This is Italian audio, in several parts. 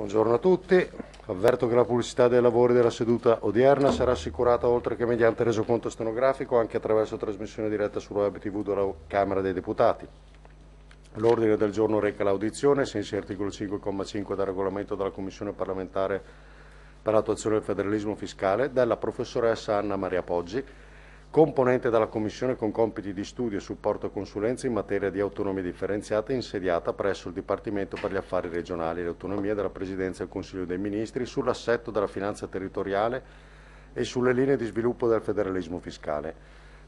Buongiorno a tutti, avverto che la pubblicità dei lavori della seduta odierna sarà assicurata oltre che mediante resoconto stenografico anche attraverso trasmissione diretta sulla web tv della Camera dei Deputati. L'ordine del giorno reca l'audizione, sensi articolo 5,5 del regolamento della Commissione parlamentare per l'attuazione del federalismo fiscale, della professoressa Anna Maria Poggi, componente della Commissione con compiti di studio e supporto a consulenza in materia di autonomia differenziata insediata presso il Dipartimento per gli Affari Regionali e l'autonomia della Presidenza del Consiglio dei Ministri sull'assetto della finanza territoriale e sulle linee di sviluppo del federalismo fiscale.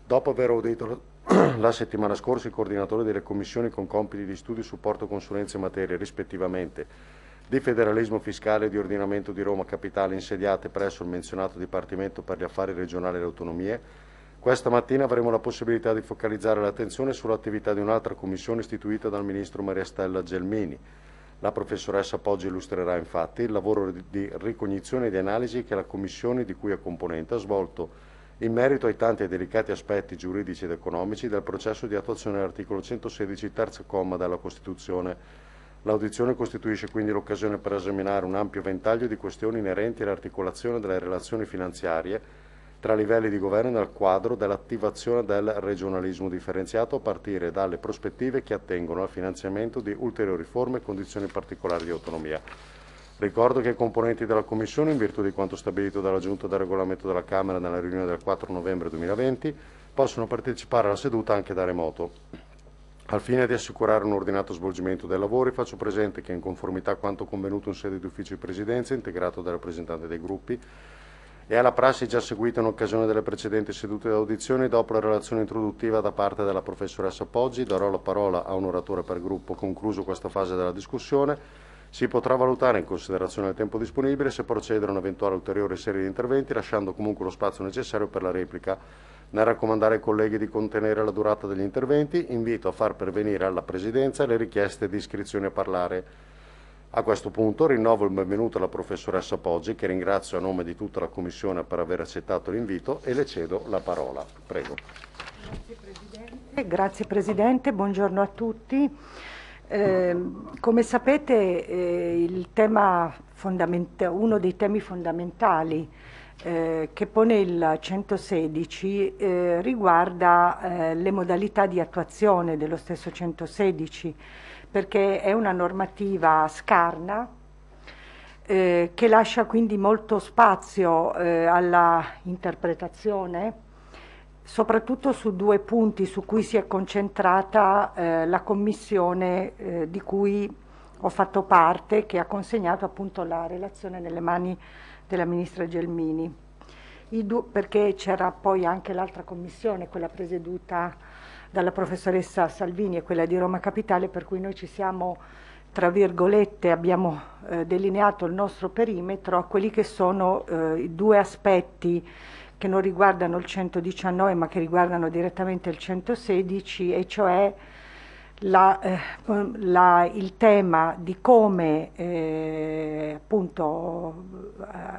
Dopo aver audito la settimana scorsa i coordinatori delle commissioni con compiti di studio, e supporto, consulenza in materia rispettivamente di federalismo fiscale e di ordinamento di Roma Capitale insediate presso il menzionato Dipartimento per gli Affari Regionali e le Autonomie, questa mattina avremo la possibilità di focalizzare l'attenzione sull'attività di un'altra commissione istituita dal Ministro Maria Stella Gelmini. La professoressa Poggi illustrerà infatti il lavoro di ricognizione e di analisi che la Commissione di cui è componente ha svolto in merito ai tanti e delicati aspetti giuridici ed economici del processo di attuazione dell'articolo 116, terzo comma della Costituzione. L'audizione costituisce quindi l'occasione per esaminare un ampio ventaglio di questioni inerenti all'articolazione delle relazioni finanziarie tra livelli di governo nel quadro dell'attivazione del regionalismo differenziato a partire dalle prospettive che attengono al finanziamento di ulteriori forme e condizioni particolari di autonomia. Ricordo che i componenti della Commissione, in virtù di quanto stabilito dalla Giunta del Regolamento della Camera nella riunione del 4 novembre 2020, possono partecipare alla seduta anche da remoto. Al fine di assicurare un ordinato svolgimento dei lavori, faccio presente che, in conformità a quanto convenuto in sede di ufficio di presidenza, integrato dai rappresentanti dei gruppi, è alla prassi già seguita in occasione delle precedenti sedute di audizioni, dopo la relazione introduttiva da parte della professoressa Poggi, darò la parola a un oratore per gruppo concluso questa fase della discussione. Si potrà valutare in considerazione del tempo disponibile se procedere a un'eventuale ulteriore serie di interventi, lasciando comunque lo spazio necessario per la replica. Nel raccomandare ai colleghi di contenere la durata degli interventi, invito a far pervenire alla Presidenza le richieste di iscrizione a parlare. A questo punto rinnovo il benvenuto alla professoressa Poggi, che ringrazio a nome di tutta la Commissione per aver accettato l'invito e le cedo la parola. Prego. Grazie Presidente, Grazie, Presidente. buongiorno a tutti. Eh, come sapete eh, uno dei temi fondamentali eh, che pone il 116 eh, riguarda eh, le modalità di attuazione dello stesso 116 perché è una normativa scarna eh, che lascia quindi molto spazio eh, alla interpretazione, soprattutto su due punti su cui si è concentrata eh, la commissione eh, di cui ho fatto parte, che ha consegnato appunto la relazione nelle mani della ministra Gelmini, perché c'era poi anche l'altra commissione, quella presieduta dalla professoressa Salvini e quella di Roma Capitale, per cui noi ci siamo, tra virgolette, abbiamo eh, delineato il nostro perimetro a quelli che sono eh, i due aspetti che non riguardano il 119 ma che riguardano direttamente il 116 e cioè la, eh, la, il tema di come eh, appunto,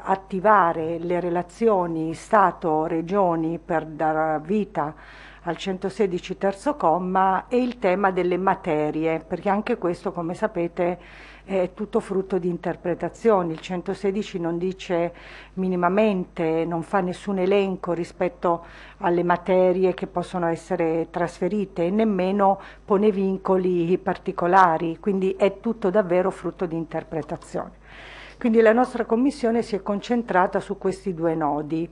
attivare le relazioni Stato-Regioni per dar vita al 116 terzo comma è il tema delle materie, perché anche questo, come sapete, è tutto frutto di interpretazioni. Il 116 non dice minimamente, non fa nessun elenco rispetto alle materie che possono essere trasferite e nemmeno pone vincoli particolari, quindi è tutto davvero frutto di interpretazione. Quindi la nostra Commissione si è concentrata su questi due nodi.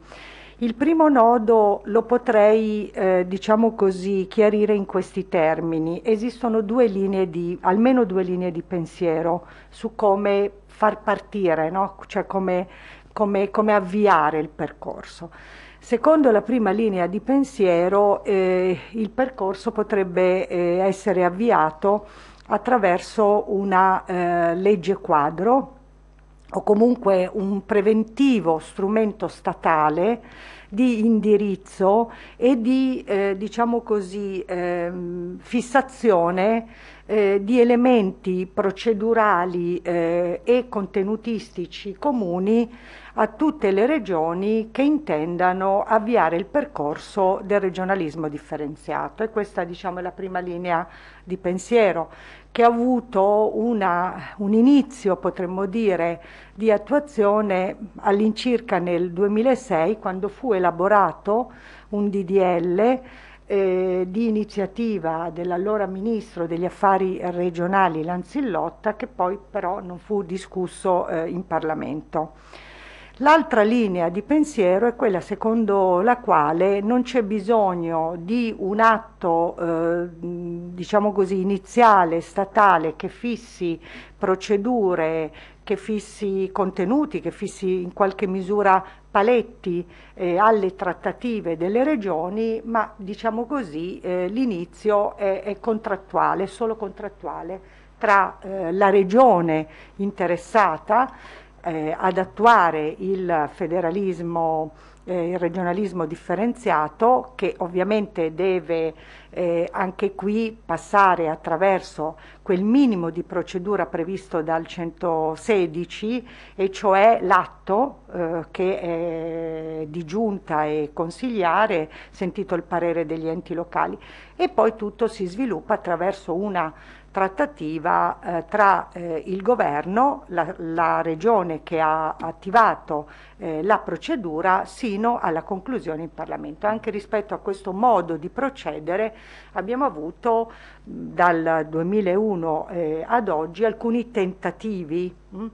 Il primo nodo lo potrei, eh, diciamo così, chiarire in questi termini. Esistono due linee di, almeno due linee di pensiero su come far partire, no? cioè come, come, come avviare il percorso. Secondo la prima linea di pensiero, eh, il percorso potrebbe eh, essere avviato attraverso una eh, legge quadro o comunque un preventivo strumento statale di indirizzo e di, eh, diciamo così, ehm, fissazione eh, di elementi procedurali eh, e contenutistici comuni a tutte le regioni che intendano avviare il percorso del regionalismo differenziato e questa diciamo, è la prima linea di pensiero che ha avuto una, un inizio, potremmo dire, di attuazione all'incirca nel 2006 quando fu elaborato un DDL eh, di iniziativa dell'allora ministro degli affari regionali Lanzillotta che poi però non fu discusso eh, in Parlamento. L'altra linea di pensiero è quella secondo la quale non c'è bisogno di un atto, eh, diciamo così, iniziale, statale, che fissi procedure, che fissi contenuti, che fissi in qualche misura paletti eh, alle trattative delle regioni, ma diciamo così eh, l'inizio è, è contrattuale, solo contrattuale tra eh, la regione interessata eh, ad attuare il federalismo, eh, il regionalismo differenziato che ovviamente deve eh, anche qui passare attraverso quel minimo di procedura previsto dal 116 e cioè l'atto eh, che è di giunta e consigliare sentito il parere degli enti locali e poi tutto si sviluppa attraverso una trattativa eh, tra eh, il governo, la, la, regione che ha attivato eh, la procedura sino alla conclusione in Parlamento. Anche rispetto a questo modo di procedere abbiamo avuto dal 2001 eh, ad oggi alcuni tentativi mh,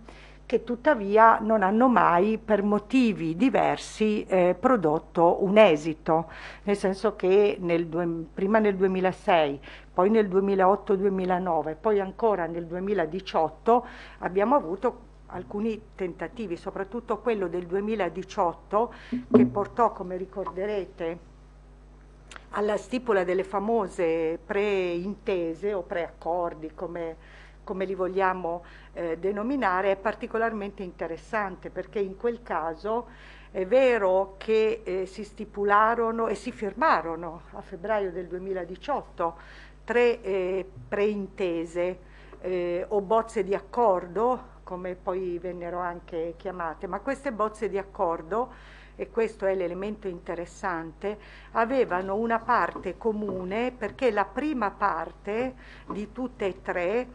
che tuttavia non hanno mai per motivi diversi eh, prodotto un esito, nel senso che nel due, prima nel 2006 poi nel 2008-2009, poi ancora nel 2018 abbiamo avuto alcuni tentativi, soprattutto quello del 2018 che portò, come ricorderete, alla stipula delle famose preintese o preaccordi, come, come li vogliamo eh, denominare, è particolarmente interessante perché in quel caso è vero che eh, si stipularono e si firmarono a febbraio del 2018 tre eh, preintese eh, o bozze di accordo, come poi vennero anche chiamate, ma queste bozze di accordo, e questo è l'elemento interessante, avevano una parte comune perché la prima parte di tutte e tre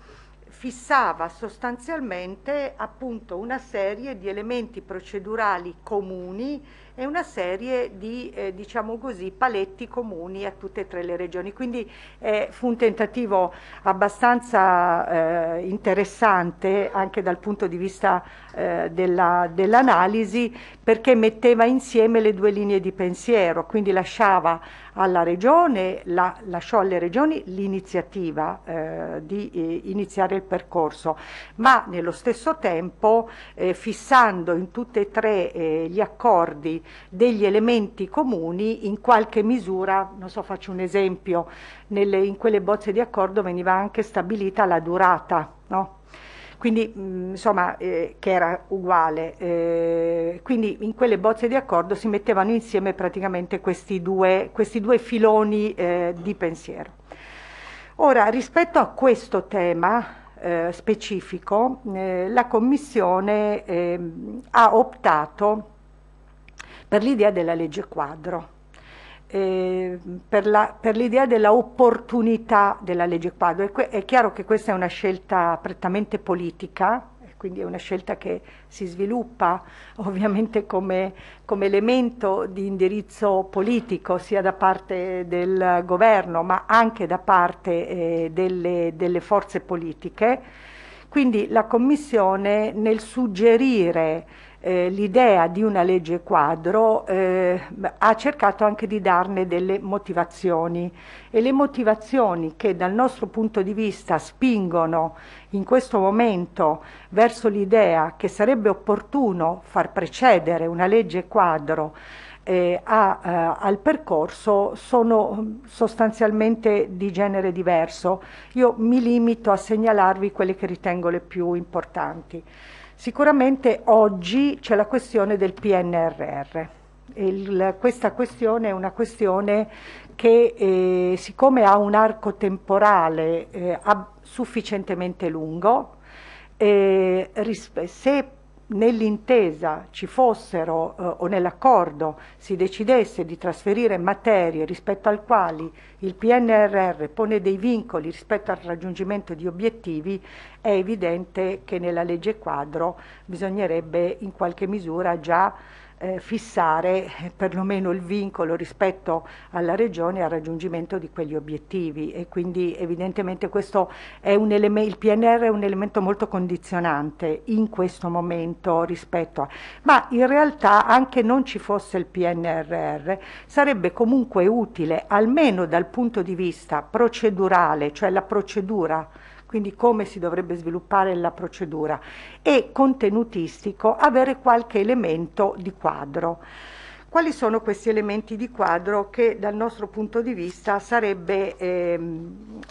fissava sostanzialmente appunto una serie di elementi procedurali comuni e una serie di eh, diciamo così, paletti comuni a tutte e tre le regioni. Quindi eh, fu un tentativo abbastanza eh, interessante anche dal punto di vista eh, dell'analisi perché metteva insieme le due linee di pensiero, quindi lasciava alla regione, la, lasciò alle regioni l'iniziativa eh, di eh, iniziare il percorso, ma nello stesso tempo fissando in tutte e tre gli accordi degli elementi comuni in qualche misura, non so faccio un esempio, nelle, in quelle bozze di accordo veniva anche stabilita la durata, no? quindi mm, insomma eh, che era uguale, eh, quindi in quelle bozze di accordo si mettevano insieme praticamente questi due, questi due filoni eh, di pensiero. Ora rispetto a questo tema eh, specifico eh, la Commissione ehm, ha optato per l'idea della legge quadro. Eh, per, la, per l'idea dell'opportunità della legge quadro. È, è chiaro che questa è una scelta prettamente politica, quindi è una scelta che si sviluppa ovviamente come, come, elemento di indirizzo politico sia da parte del governo ma anche da parte eh, delle, delle, forze politiche. Quindi la Commissione nel suggerire eh, l'idea di una legge quadro eh, ha cercato anche di darne delle motivazioni e le motivazioni che dal nostro punto di vista spingono in questo momento verso l'idea che sarebbe opportuno far precedere una legge quadro eh, a, a, eh, al percorso sono mm, sostanzialmente di genere diverso. Io mi limito a segnalarvi quelle che ritengo le più importanti. Sicuramente oggi c'è la questione del PNRR. Il, questa questione è una questione che eh, siccome ha un arco temporale eh, sufficientemente lungo, eh, se nell'intesa ci fossero eh, o nell'accordo si decidesse di trasferire materie rispetto al quali il PNRR pone dei vincoli rispetto al raggiungimento di obiettivi, è evidente che nella legge quadro bisognerebbe in qualche misura già eh, fissare eh, perlomeno il vincolo rispetto alla Regione al raggiungimento di quegli obiettivi e quindi evidentemente questo è un elemento, il PNR è un elemento molto condizionante in questo momento rispetto a... Ma in realtà anche non ci fosse il PNRR sarebbe comunque utile almeno dal punto di vista procedurale, cioè la procedura quindi come si dovrebbe sviluppare la procedura, e contenutistico avere qualche elemento di quadro. Quali sono questi elementi di quadro che dal nostro punto di vista sarebbe eh,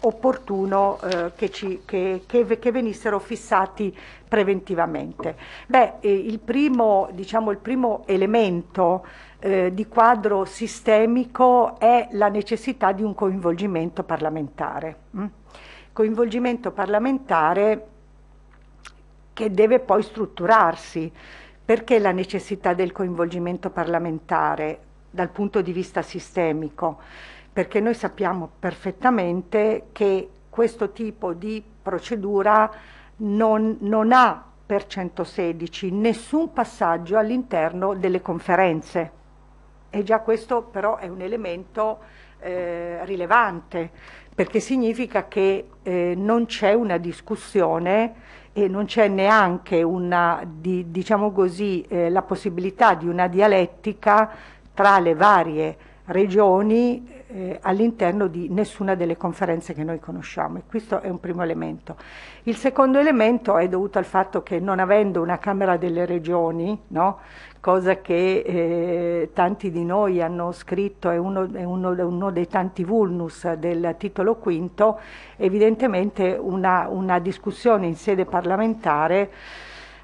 opportuno eh, che, ci, che, che, che, venissero fissati preventivamente? Beh, eh, il, primo, diciamo, il primo elemento eh, di quadro sistemico è la necessità di un coinvolgimento parlamentare. Hm? coinvolgimento parlamentare che deve poi strutturarsi. Perché la necessità del coinvolgimento parlamentare dal punto di vista sistemico? Perché noi sappiamo perfettamente che questo tipo di procedura non, non ha per 116 nessun passaggio all'interno delle conferenze. E già questo però è un elemento eh, rilevante perché significa che eh, non c'è una discussione e non c'è neanche una, di, diciamo così, eh, la possibilità di una dialettica tra le varie regioni eh, all'interno di nessuna delle conferenze che noi conosciamo e questo è un primo elemento. Il secondo elemento è dovuto al fatto che non avendo una Camera delle Regioni, no, cosa che eh, tanti di noi hanno scritto, è uno, è uno, uno dei tanti vulnus del titolo quinto, evidentemente una, una discussione in sede parlamentare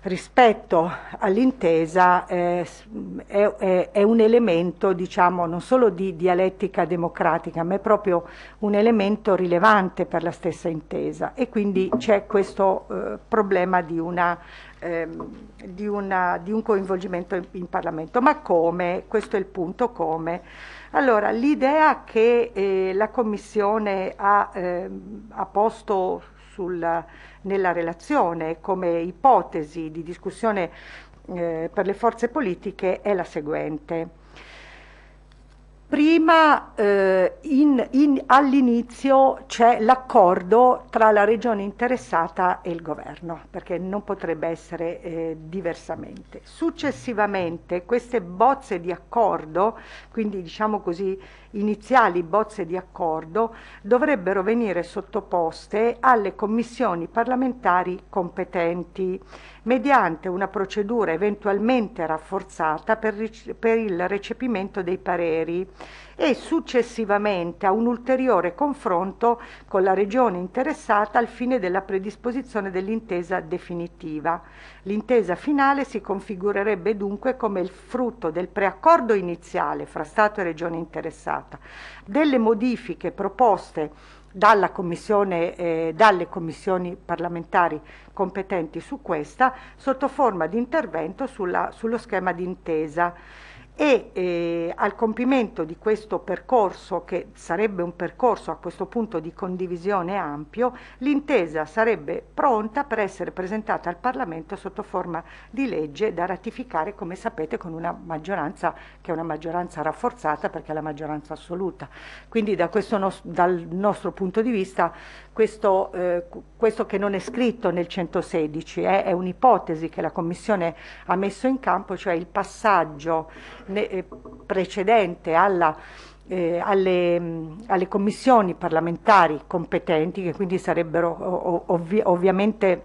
rispetto all'intesa eh, è, è, è, un elemento diciamo non solo di dialettica democratica ma è proprio un elemento rilevante per la stessa intesa e quindi c'è questo eh, problema di una ehm, di, una, di, un coinvolgimento in, in, Parlamento. Ma come? Questo è il punto, come? Allora, l'idea che eh, la Commissione ha, ehm, ha posto sulla, nella relazione come ipotesi di discussione eh, per le forze politiche è la seguente. Prima, eh, all'inizio c'è l'accordo tra la regione interessata e il governo, perché non potrebbe essere eh, diversamente. Successivamente queste bozze di accordo, quindi diciamo così iniziali bozze di accordo dovrebbero venire sottoposte alle commissioni parlamentari competenti, mediante una procedura eventualmente rafforzata per, il recepimento dei pareri e successivamente a un ulteriore confronto con la regione interessata al fine della predisposizione dell'intesa definitiva. L'intesa finale si configurerebbe dunque come il frutto del preaccordo iniziale fra Stato e regione interessata, delle modifiche proposte eh, dalle commissioni parlamentari competenti su questa sotto forma di intervento sulla, sullo schema d'intesa e eh, al compimento di questo percorso, che sarebbe un percorso a questo punto di condivisione ampio, l'intesa sarebbe pronta per essere presentata al Parlamento sotto forma di legge da ratificare, come sapete, con una maggioranza che è una maggioranza rafforzata perché è la maggioranza assoluta. Quindi da questo nos dal nostro punto di vista questo, eh, questo, che non è scritto nel 116 eh, è un'ipotesi che la Commissione ha messo in campo, cioè il passaggio ne, eh, precedente alla eh, alle, mh, alle, commissioni parlamentari competenti, che quindi sarebbero ovvi ovviamente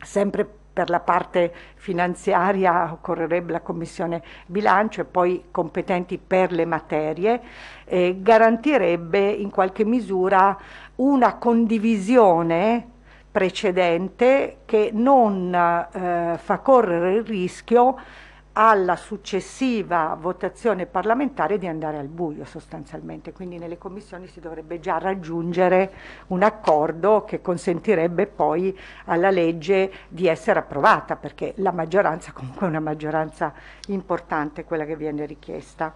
sempre per la parte finanziaria occorrerebbe la commissione bilancio e poi competenti per le materie, eh, garantirebbe in qualche misura una condivisione precedente che non eh, fa correre il rischio alla successiva votazione parlamentare di andare al buio sostanzialmente, quindi nelle commissioni si dovrebbe già raggiungere un accordo che consentirebbe poi alla legge di essere approvata, perché la maggioranza comunque è una maggioranza importante quella che viene richiesta.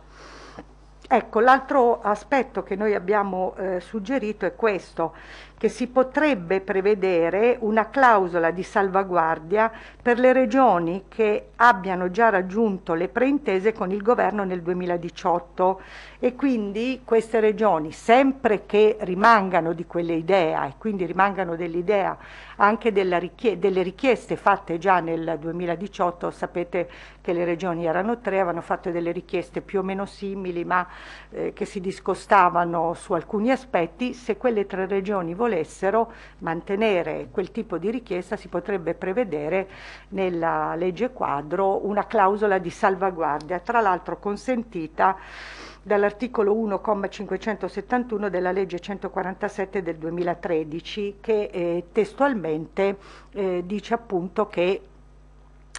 Ecco, l'altro aspetto che noi abbiamo eh, suggerito è questo, che si potrebbe prevedere una clausola di salvaguardia per le regioni che abbiano già raggiunto le preintese con il governo nel 2018 e quindi queste regioni, sempre che rimangano di quell'idea e quindi rimangano dell'idea anche richie delle richieste fatte già nel 2018, sapete che le regioni erano tre, avevano fatto delle richieste più o meno simili ma eh, che si discostavano su alcuni aspetti, se quelle tre regioni volessero mantenere quel tipo di richiesta si potrebbe prevedere nella legge quadro una clausola di salvaguardia, tra l'altro consentita dall'articolo 1,571 della legge 147 del 2013 che eh, testualmente eh, dice appunto che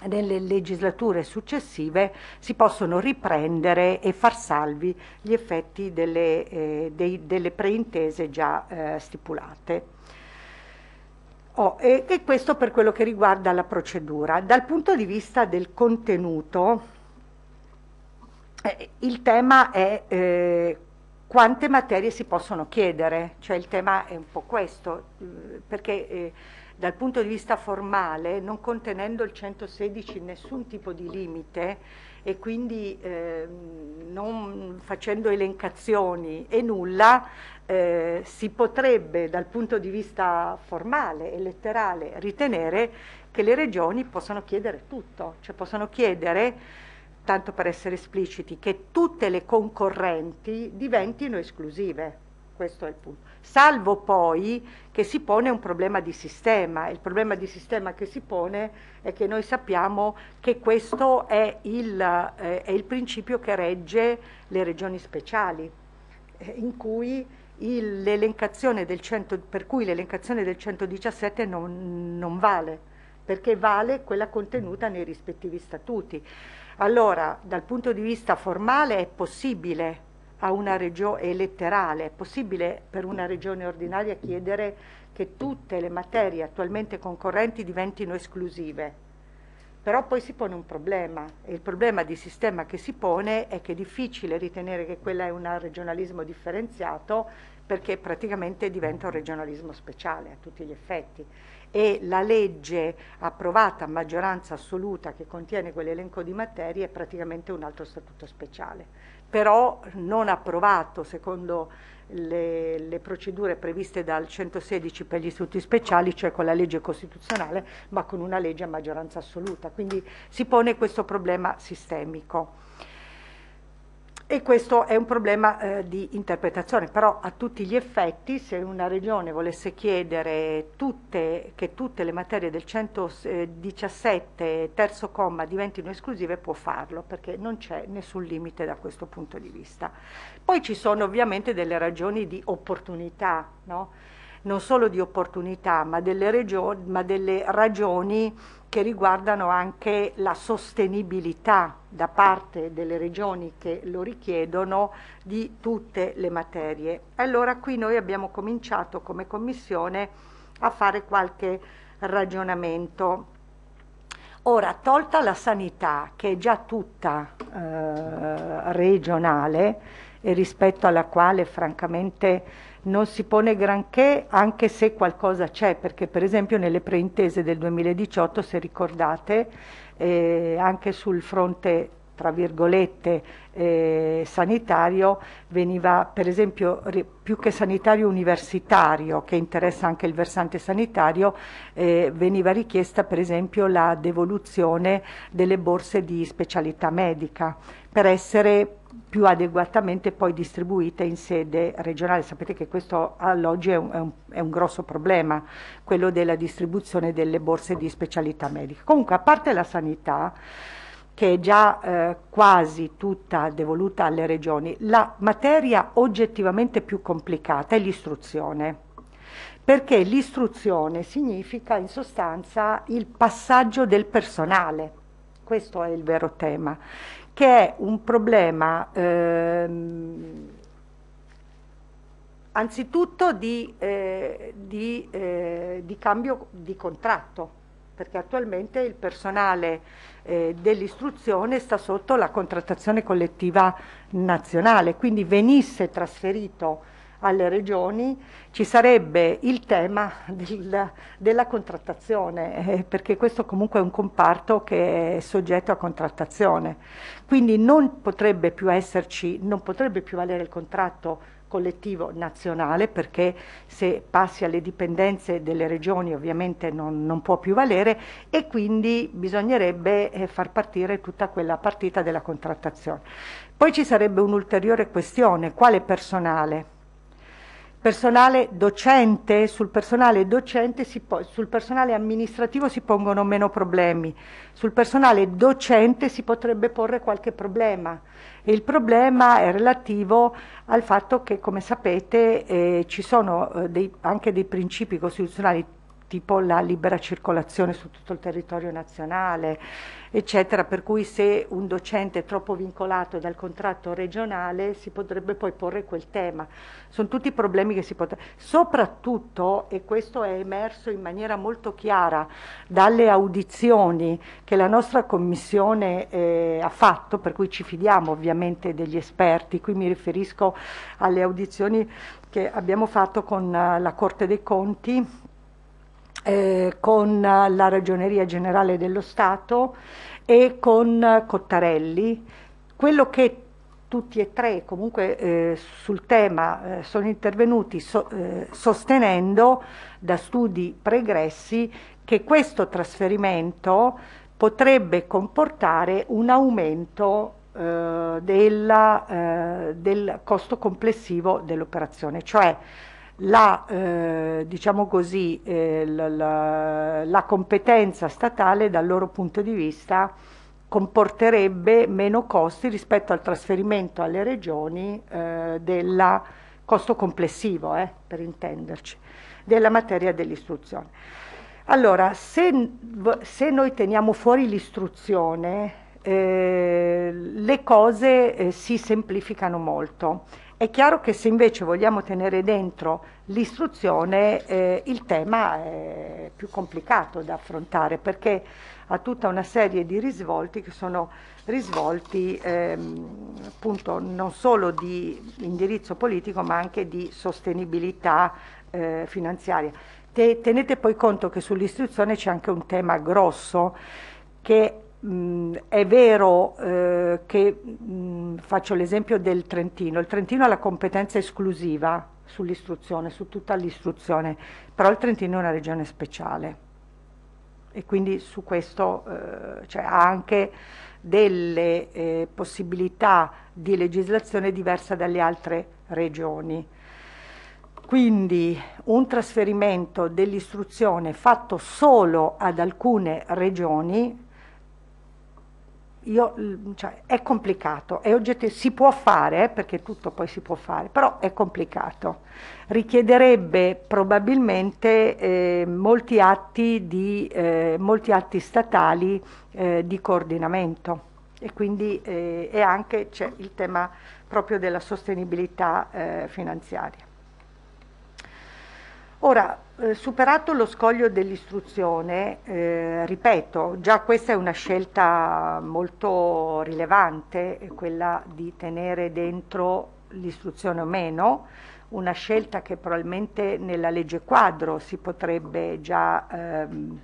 nelle legislature successive si possono riprendere e far salvi gli effetti delle, eh, dei, delle preintese già eh, stipulate. Oh, e, e questo per quello che riguarda la procedura. Dal punto di vista del contenuto, eh, il tema è eh, quante materie si possono chiedere, cioè il tema è un po' questo, eh, perché eh, dal punto di vista formale, non contenendo il 116 nessun tipo di limite e quindi eh, non facendo elencazioni e nulla, eh, si potrebbe dal punto di vista formale e letterale ritenere che le regioni possono chiedere tutto, cioè possono chiedere tanto per essere espliciti, che tutte le concorrenti diventino esclusive. Questo è il punto. Salvo poi che si pone un problema di sistema. Il problema di sistema che si pone è che noi sappiamo che questo è il, eh, è il principio che regge le regioni speciali, eh, in cui il, 100, per cui l'elencazione del 117 non, non vale, perché vale quella contenuta nei rispettivi statuti. Allora, dal punto di vista formale è possibile a una regione, è letterale, è possibile per una regione ordinaria chiedere che tutte le materie attualmente concorrenti diventino esclusive. Però poi si pone un problema e il problema di sistema che si pone è che è difficile ritenere che quella è un regionalismo differenziato perché praticamente diventa un regionalismo speciale a tutti gli effetti e la legge approvata a maggioranza assoluta che contiene quell'elenco di materie è praticamente un altro statuto speciale, però non approvato secondo le, le, procedure previste dal 116 per gli istituti speciali, cioè con la legge costituzionale, ma con una legge a maggioranza assoluta. Quindi si pone questo problema sistemico e questo è un problema eh, di interpretazione, però a tutti gli effetti se una regione volesse chiedere tutte, che tutte le materie del 117 eh, terzo comma diventino esclusive può farlo perché non c'è nessun limite da questo punto di vista. Poi ci sono ovviamente delle ragioni di opportunità, no? non solo di opportunità ma delle, ma delle ragioni che riguardano anche la sostenibilità da parte delle regioni che lo richiedono di tutte le materie. Allora qui noi abbiamo cominciato come Commissione a fare qualche ragionamento. Ora, tolta la sanità, che è già tutta eh, regionale, e rispetto alla quale francamente non si pone granché anche se qualcosa c'è, perché per esempio nelle preintese del 2018, se ricordate, eh, anche sul fronte tra virgolette eh, sanitario veniva per esempio più che sanitario universitario che interessa anche il versante sanitario eh, veniva richiesta per esempio la devoluzione delle borse di specialità medica per essere più adeguatamente poi distribuite in sede regionale. Sapete che questo all'oggi è un, è è un grosso problema, quello della distribuzione delle borse di specialità medica. Comunque, a parte la sanità, che è già eh, quasi tutta devoluta alle regioni, la materia oggettivamente più complicata è l'istruzione. Perché l'istruzione significa in sostanza il passaggio del personale, questo è il vero tema che è un problema ehm, anzitutto di, eh, di, eh, di, cambio di contratto, perché attualmente il personale eh, dell'istruzione sta sotto la contrattazione collettiva nazionale, quindi venisse trasferito alle regioni, ci sarebbe il tema del, della contrattazione, eh, perché questo comunque è un comparto che è soggetto a contrattazione. Quindi non potrebbe più esserci, non potrebbe più valere il contratto collettivo nazionale perché se passi alle dipendenze delle regioni ovviamente non, non può più valere e quindi bisognerebbe eh, far partire tutta quella partita della contrattazione. Poi ci sarebbe un'ulteriore questione, quale personale? personale docente, sul personale docente si po- sul personale amministrativo si pongono meno problemi, sul personale docente si potrebbe porre qualche problema e il problema è relativo al fatto che come sapete eh, ci sono eh, dei, anche dei principi costituzionali tipo la libera circolazione su tutto il territorio nazionale, eccetera, per cui se un docente è troppo vincolato dal contratto regionale si potrebbe poi porre quel tema. Sono tutti problemi che si potrebbero... Soprattutto, e questo è emerso in maniera molto chiara dalle audizioni che la nostra Commissione eh, ha fatto, per cui ci fidiamo ovviamente degli esperti, qui mi riferisco alle audizioni che abbiamo fatto con eh, la Corte dei Conti, eh, con la Ragioneria Generale dello Stato e con Cottarelli. Quello che tutti e tre comunque eh, sul tema eh, sono intervenuti so, eh, sostenendo da studi pregressi che questo trasferimento potrebbe comportare un aumento eh, della, eh, del costo complessivo dell'operazione, cioè la, eh, diciamo così, eh, la, la, la, competenza statale dal loro punto di vista comporterebbe meno costi rispetto al trasferimento alle regioni eh, del costo complessivo, eh, per intenderci, della materia dell'istruzione. Allora, se, se noi teniamo fuori l'istruzione, eh, le cose eh, si semplificano molto. È chiaro che se invece vogliamo tenere dentro l'istruzione eh, il tema è più complicato da affrontare perché ha tutta una serie di risvolti che sono risvolti ehm, appunto non solo di indirizzo politico ma anche di sostenibilità eh, finanziaria. Te, tenete poi conto che sull'istruzione c'è anche un tema grosso che mh, mm, è vero eh, che, mh, mm, faccio l'esempio del Trentino, il Trentino ha la competenza esclusiva sull'istruzione, su tutta l'istruzione, però il Trentino è una regione speciale e quindi su questo eh, cioè, ha anche delle eh, possibilità di legislazione diversa dalle altre regioni. Quindi un trasferimento dell'istruzione fatto solo ad alcune regioni io, mm, cioè, è complicato, è oggettivo, si può fare, perché tutto poi si può fare, però è complicato. Richiederebbe probabilmente eh, molti, atti di, eh, molti, atti statali eh, di coordinamento e quindi eh, e anche c'è il tema proprio della sostenibilità eh, finanziaria. Ora, eh, superato lo scoglio dell'istruzione, eh, ripeto, già questa è una scelta molto rilevante, quella di tenere dentro l'istruzione o meno, una scelta che probabilmente nella legge quadro si potrebbe già ehm,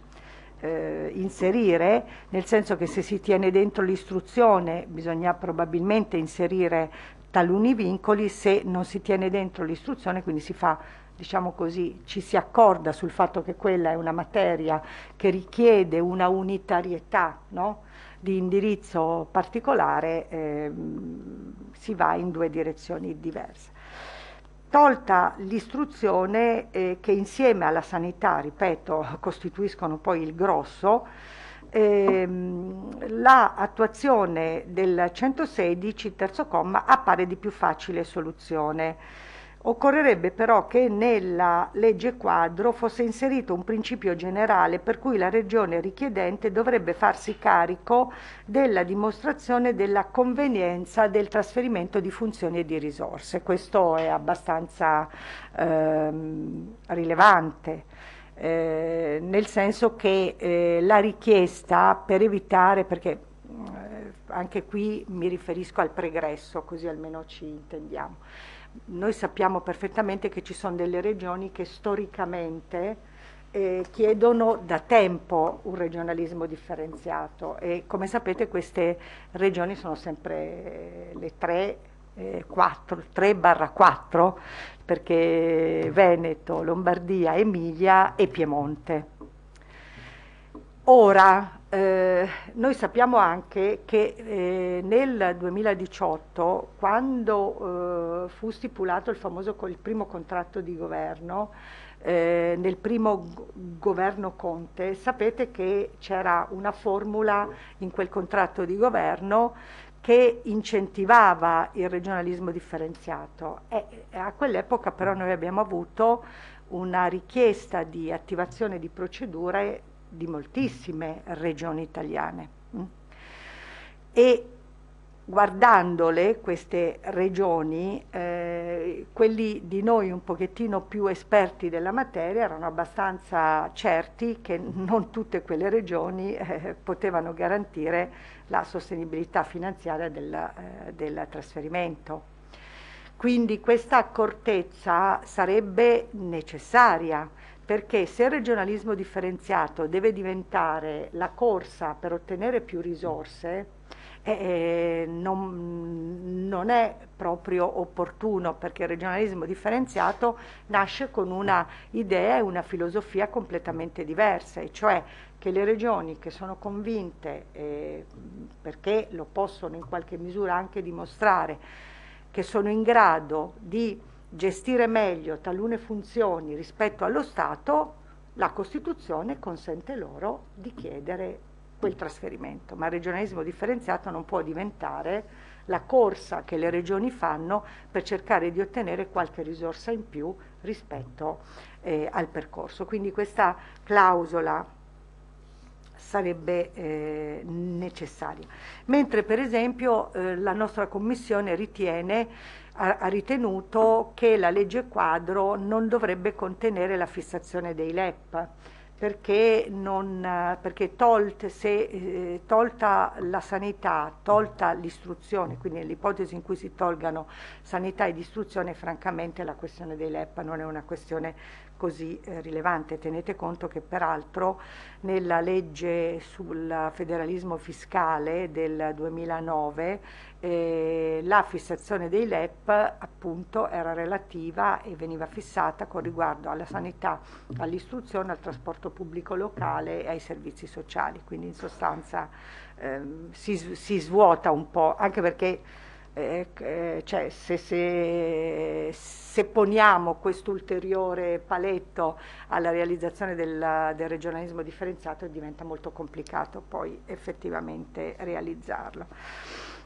eh, inserire, nel senso che se si tiene dentro l'istruzione bisogna probabilmente inserire taluni vincoli, se non si tiene dentro l'istruzione quindi si fa diciamo così, ci si accorda sul fatto che quella è una materia che richiede una unitarietà no? di indirizzo particolare, eh, si va in due direzioni diverse tolta l'istruzione eh, che insieme alla sanità, ripeto, costituiscono poi il grosso, ehm, la del 116 terzo comma appare di più facile soluzione. Occorrerebbe però che nella legge quadro fosse inserito un principio generale per cui la regione richiedente dovrebbe farsi carico della dimostrazione della convenienza del trasferimento di funzioni e di risorse. Questo è abbastanza ehm, rilevante. Eh, nel senso che eh, la richiesta per evitare, perché eh, anche qui mi riferisco al pregresso, così almeno ci intendiamo, noi sappiamo perfettamente che ci sono delle regioni che storicamente eh, chiedono da tempo un regionalismo differenziato e come sapete queste regioni sono sempre eh, le tre 3-4 eh, perché Veneto, Lombardia, Emilia e Piemonte. Ora, eh, noi sappiamo anche che eh, nel 2018, quando eh, fu stipulato il famoso il primo contratto di governo, eh, nel primo governo Conte, sapete che c'era una formula in quel contratto di governo che incentivava il regionalismo differenziato. E a quell'epoca però noi abbiamo avuto una richiesta di attivazione di procedure di moltissime regioni italiane. Mm? E guardandole queste regioni, eh, quelli di noi un pochettino più esperti della materia erano abbastanza certi che non tutte quelle regioni eh, potevano garantire la sostenibilità finanziaria del, eh, del trasferimento. Quindi questa accortezza sarebbe necessaria perché se il regionalismo differenziato deve diventare la corsa per ottenere più risorse, eh, eh, non, non, è proprio opportuno perché il regionalismo differenziato nasce con una idea e una filosofia completamente diverse, cioè che le regioni che sono convinte, eh, perché lo possono in qualche misura anche dimostrare, che sono in grado di gestire meglio talune funzioni rispetto allo Stato, la Costituzione consente loro di chiedere quel trasferimento, ma il regionalismo differenziato non può diventare la corsa che le regioni fanno per cercare di ottenere qualche risorsa in più rispetto eh, al percorso. Quindi questa clausola sarebbe eh, necessaria. Mentre per esempio eh, la nostra Commissione ritiene ha, ha ritenuto che la legge quadro non dovrebbe contenere la fissazione dei LEP. Perché, non, perché tolte, se, eh, tolta la sanità, tolta l'istruzione, quindi nell'ipotesi in cui si tolgano sanità ed istruzione, francamente la questione dei LEP non è una questione così eh, rilevante. Tenete conto che peraltro nella legge sul federalismo fiscale del 2009 eh, la fissazione dei LEP appunto era relativa e veniva fissata con riguardo alla sanità, all'istruzione, al trasporto pubblico locale e ai servizi sociali, quindi in sostanza ehm, si, si svuota un po', anche perché eh, eh, cioè, se, se, se, poniamo quest'ulteriore paletto alla realizzazione del, del, regionalismo differenziato diventa molto complicato poi effettivamente realizzarlo.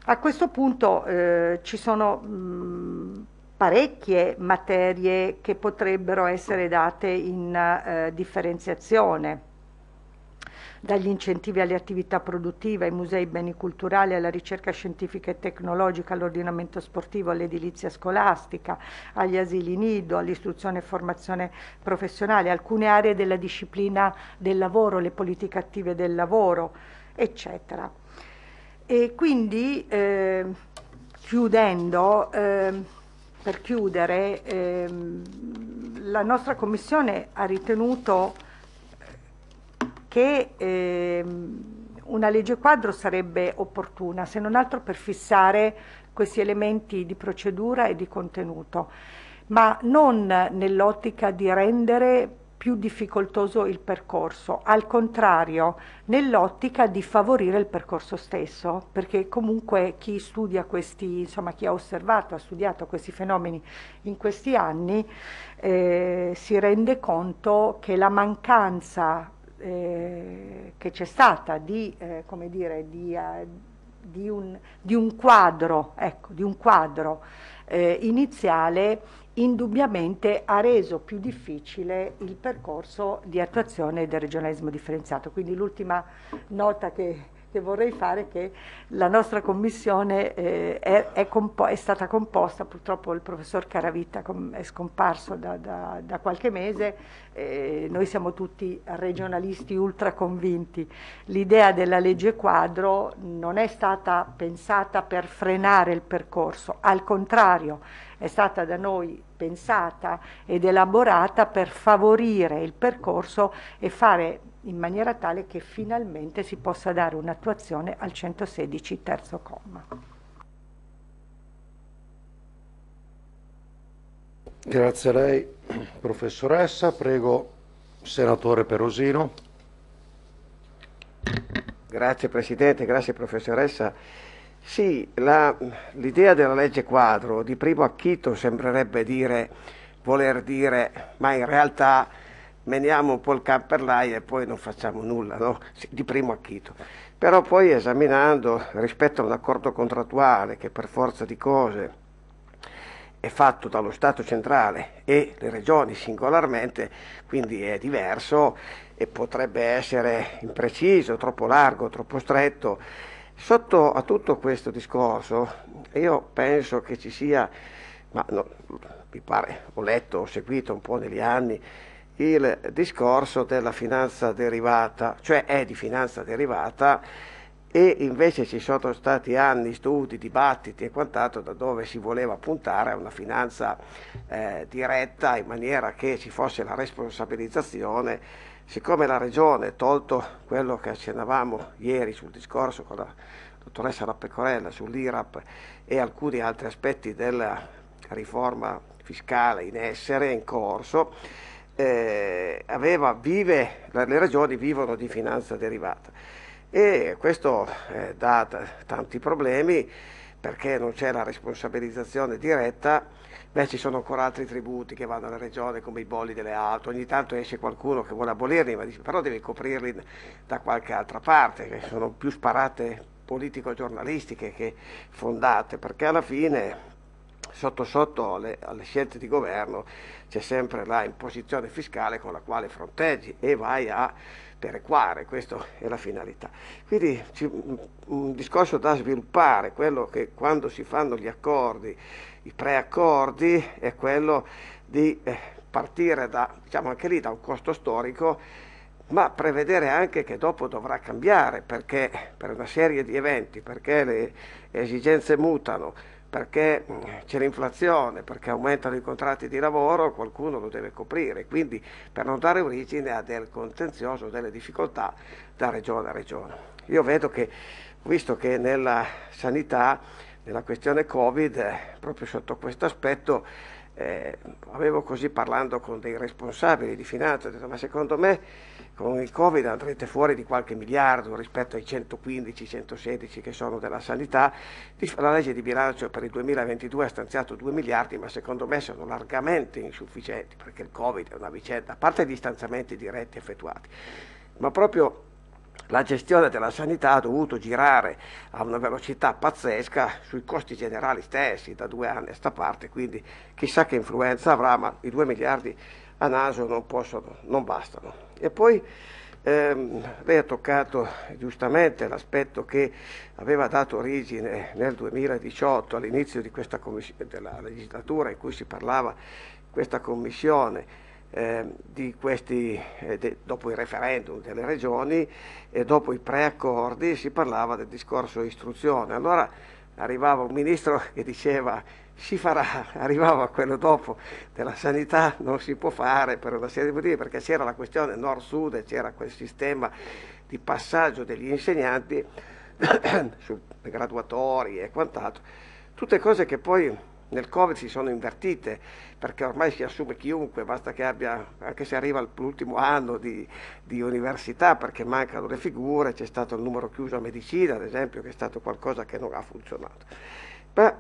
A questo punto eh, ci sono mh, parecchie materie che potrebbero essere date in eh, differenziazione dagli incentivi alle attività produttive, ai musei, ai beni culturali, alla ricerca scientifica e tecnologica, all'ordinamento sportivo, all'edilizia scolastica, agli asili nido, all'istruzione e formazione professionale, alcune aree della disciplina del lavoro, le politiche attive del lavoro, eccetera. E quindi, eh, chiudendo, eh, per chiudere, eh, la nostra Commissione ha ritenuto che eh, una legge quadro sarebbe opportuna, se non altro per fissare questi elementi di procedura e di contenuto, ma non nell'ottica di rendere più difficoltoso il percorso, al contrario, nell'ottica di favorire il percorso stesso, perché comunque chi studia questi, insomma chi ha osservato, ha studiato questi fenomeni in questi anni, eh, si rende conto che la mancanza eh, che c'è stata di, eh, come dire, di, eh, di, un, di un, quadro, ecco, di un quadro eh, iniziale indubbiamente ha reso più difficile il percorso di attuazione del regionalismo differenziato. Quindi l'ultima nota che che vorrei fare che la nostra commissione eh, è, è, compo- è, stata composta, purtroppo il professor Caravitta com- è scomparso da, da, da qualche mese, eh, noi siamo tutti regionalisti ultra convinti. L'idea della legge quadro non è stata pensata per frenare il percorso, al contrario è stata da noi pensata ed elaborata per favorire il percorso e fare in maniera tale che finalmente si possa dare un'attuazione al 116 terzo comma. Grazie a lei, professoressa. Prego, senatore Perosino. Grazie Presidente, grazie professoressa. Sì, l'idea della legge quadro di primo acchito sembrerebbe dire, voler dire, ma in realtà meniamo un po' il camperlai e poi non facciamo nulla, no? di primo acchito. Però poi esaminando rispetto a un accordo contrattuale che per forza di cose è fatto dallo Stato centrale e le regioni singolarmente, quindi è diverso e potrebbe essere impreciso, troppo largo, troppo stretto. Sotto a tutto questo discorso io penso che ci sia, ma no, mi pare, ho letto, ho seguito un po' negli anni, il discorso della finanza derivata, cioè è di finanza derivata e invece ci sono stati anni, studi, dibattiti e quant'altro da dove si voleva puntare a una finanza eh, diretta in maniera che ci fosse la responsabilizzazione. Siccome la Regione, tolto quello che accennavamo ieri sul discorso con la dottoressa Rappecorella sull'IRAP e alcuni altri aspetti della riforma fiscale in essere, in corso, eh, aveva, vive, le regioni vivono di finanza derivata e questo eh, dà t- tanti problemi perché non c'è la responsabilizzazione diretta, beh ci sono ancora altri tributi che vanno alla regione come i bolli delle auto, ogni tanto esce qualcuno che vuole abolirli, ma dice, però devi coprirli da qualche altra parte, che sono più sparate politico-giornalistiche che fondate, perché alla fine sotto sotto alle, alle scelte di governo c'è sempre la imposizione fiscale con la quale fronteggi e vai a perequare, questa è la finalità. Quindi un discorso da sviluppare, quello che quando si fanno gli accordi, i preaccordi, è quello di eh, partire da, diciamo anche lì, da un costo storico, ma prevedere anche che dopo dovrà cambiare perché, per una serie di eventi, perché le esigenze mutano, perché mm, c'è l'inflazione, perché aumentano i contratti di lavoro, qualcuno lo deve coprire, quindi per non dare origine a del contenzioso, delle difficoltà da regione a regione. Io vedo che, visto che nella sanità, nella questione Covid, eh, proprio sotto questo aspetto, eh, avevo così parlando con dei responsabili di finanza, ho detto ma secondo me con il Covid andrete fuori di qualche miliardo rispetto ai 115-116 che sono della sanità. La legge di bilancio per il 2022 ha stanziato 2 miliardi, ma secondo me sono largamente insufficienti perché il Covid è una vicenda, a parte gli stanziamenti diretti effettuati, ma proprio la gestione della sanità ha dovuto girare a una velocità pazzesca sui costi generali stessi da due anni a sta parte, quindi chissà che influenza avrà, ma i 2 miliardi a naso non, possono, non bastano. E poi ehm, lei ha toccato giustamente l'aspetto che aveva dato origine nel 2018, all'inizio di questa della legislatura in cui si parlava di questa commissione, eh, di questi, eh, de, dopo il referendum delle regioni e dopo i preaccordi si parlava del discorso istruzione. Allora arrivava un ministro che diceva si farà, arrivava quello dopo della sanità, non si può fare per una serie di motivi, perché c'era la questione nord-sud, c'era quel sistema di passaggio degli insegnanti su graduatori e quant'altro, tutte cose che poi nel Covid si sono invertite perché ormai si assume chiunque, basta che abbia, anche se arriva all'ultimo anno di, di, università perché mancano le figure, c'è stato il numero chiuso a medicina ad esempio che è stato qualcosa che non ha funzionato. Beh,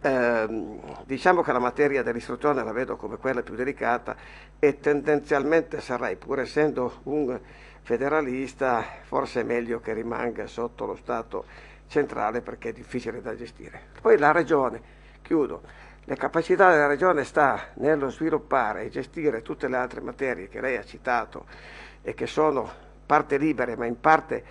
ehm, diciamo che la materia dell'istruzione la vedo come quella più delicata e tendenzialmente sarei, pur essendo un federalista, forse è meglio che rimanga sotto lo Stato centrale perché è difficile da gestire. Poi la regione, Chiudo. La capacità della Regione sta nello sviluppare e gestire tutte le altre materie che lei ha citato e che sono parte libere, ma in parte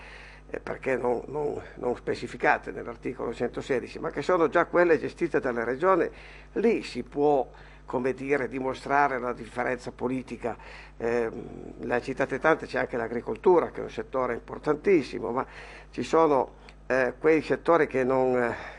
eh, perché non, non, non specificate nell'articolo 116, ma che sono già quelle gestite dalla Regione, lì si può come dire, dimostrare la differenza politica. Eh, la citate tante, c'è anche l'agricoltura, che è un settore importantissimo, ma ci sono eh, quei settori che non eh,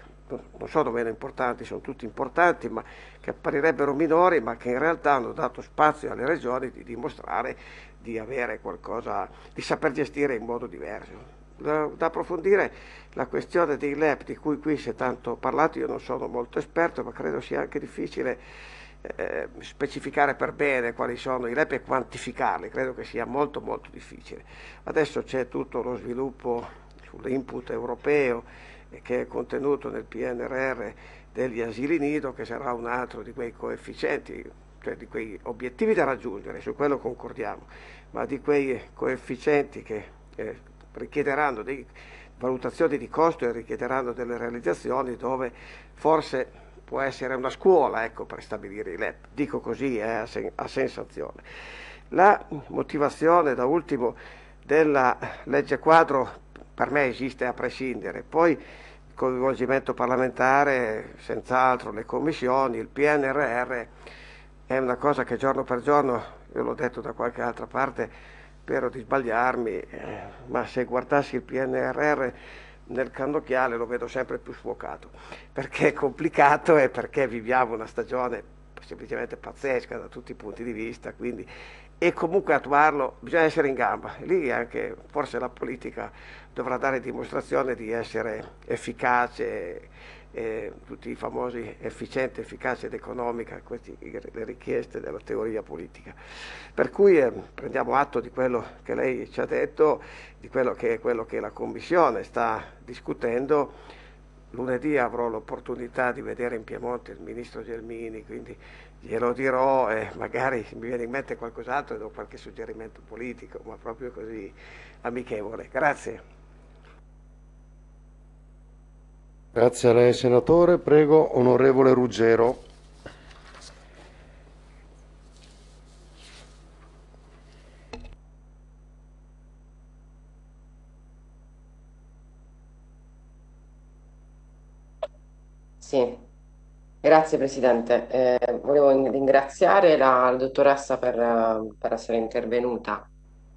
non sono meno importanti, sono tutti importanti, ma che apparirebbero minori, ma che in realtà hanno dato spazio alle regioni di dimostrare di avere qualcosa, di saper gestire in modo diverso. Da, da approfondire la questione dei LEP di cui qui si è tanto parlato, io non sono molto esperto, ma credo sia anche difficile eh, specificare per bene quali sono i LEP e quantificarli, credo che sia molto molto difficile. Adesso c'è tutto lo sviluppo sull'input europeo, che è contenuto nel PNRR degli asili nido, che sarà un altro di quei coefficienti, cioè di quei obiettivi da raggiungere, su quello concordiamo, ma di quei coefficienti che eh, richiederanno dei, valutazioni di costo e richiederanno delle realizzazioni dove forse può essere una scuola ecco, per stabilire i LEP, dico così eh, a, sen- a, sensazione. La motivazione da ultimo della legge quadro per me esiste a prescindere. Poi il coinvolgimento parlamentare, senz'altro le commissioni, il PNRR è una cosa che giorno per giorno, io l'ho detto da qualche altra parte, spero di sbagliarmi, eh, ma se guardassi il PNRR nel cannocchiale lo vedo sempre più sfocato, perché è complicato e perché viviamo una stagione semplicemente pazzesca da tutti i punti di vista, quindi, e comunque attuarlo bisogna essere in gamba, lì anche forse la politica dovrà dare dimostrazione di essere efficace, eh, tutti i famosi efficiente, efficace ed economica, queste le richieste della teoria politica. Per cui eh, prendiamo atto di quello che lei ci ha detto, di quello che è quello che la Commissione sta discutendo. Lunedì avrò l'opportunità di vedere in Piemonte il ministro Gelmini, quindi glielo dirò e magari mi viene in mente qualcos'altro e do qualche suggerimento politico, ma proprio così amichevole. Grazie. Grazie a lei Senatore. Prego Onorevole Ruggero. Sì, grazie Presidente. Eh, volevo ringraziare la, dottoressa per, per, essere intervenuta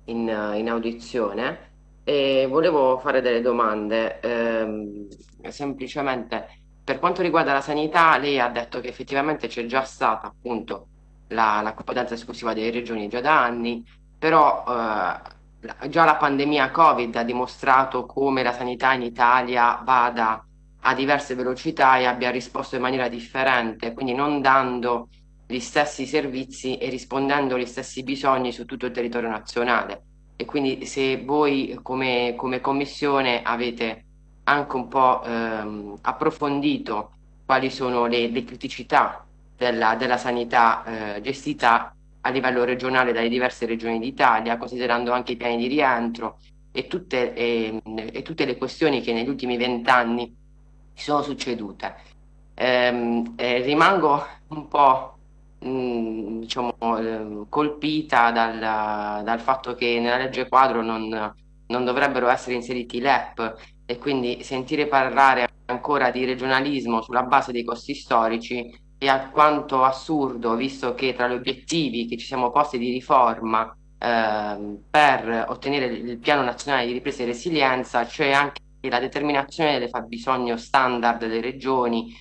in, in audizione e volevo fare delle domande. Ehm, semplicemente, per quanto riguarda la sanità, lei ha detto che effettivamente c'è già stata appunto la, la competenza esclusiva delle regioni già da anni, però eh, già la pandemia Covid ha dimostrato come la sanità in Italia vada a diverse velocità e abbia risposto in maniera differente, quindi non dando gli stessi servizi e rispondendo agli stessi bisogni su tutto il territorio nazionale e quindi se voi come, come commissione avete anche un po' ehm, approfondito quali sono le, le criticità della, della sanità eh, gestita a livello regionale dalle diverse regioni d'Italia, considerando anche i piani di rientro e tutte, e, ehm, e tutte le questioni che negli ultimi vent'anni sono succedute. Ehm, eh, rimango un po' Mm, diciamo, ehm, colpita dal, dal, fatto che nella legge quadro non, non dovrebbero essere inseriti i LEP e quindi sentire parlare ancora di regionalismo sulla base dei costi storici è alquanto assurdo, visto che tra gli obiettivi che ci siamo posti di riforma ehm, per ottenere il Piano Nazionale di Ripresa e Resilienza c'è cioè anche la determinazione del fabbisogno standard delle regioni